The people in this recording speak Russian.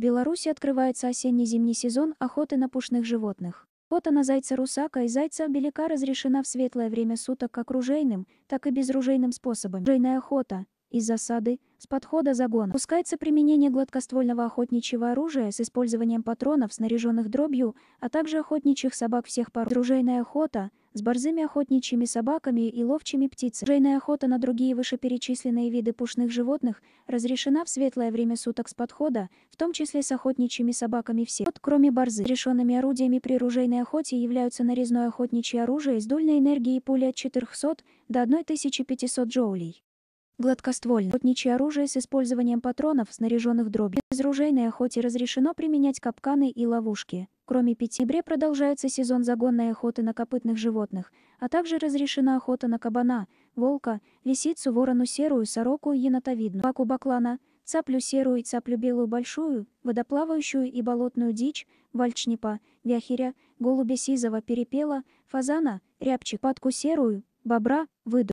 Беларуси открывается осенне-зимний сезон охоты на пушных животных. Охота на зайца русака и зайца белика разрешена в светлое время суток как ружейным, так и безружейным способом. Ружейная охота из засады, с подхода загона. Пускается применение гладкоствольного охотничьего оружия с использованием патронов, снаряженных дробью, а также охотничьих собак всех пор. Ружейная охота – с борзыми охотничьими собаками и ловчими птицами. Ружейная охота на другие вышеперечисленные виды пушных животных разрешена в светлое время суток с подхода, в том числе с охотничьими собаками все. Вот, кроме борзы, решенными орудиями при ружейной охоте являются нарезное охотничье оружие с дульной энергией пули от 400 до 1500 джоулей. Гладкоствольное охотничье оружие с использованием патронов, снаряженных дробью. Из ружейной охоте разрешено применять капканы и ловушки. Кроме пяти, пятибре продолжается сезон загонной охоты на копытных животных, а также разрешена охота на кабана, волка, лисицу, ворону серую, сороку, енотовидную, паку баклана, цаплю серую, цаплю белую большую, водоплавающую и болотную дичь, вальчнипа, вяхеря, голубя сизого перепела, фазана, рябчик, падку серую, бобра, выду.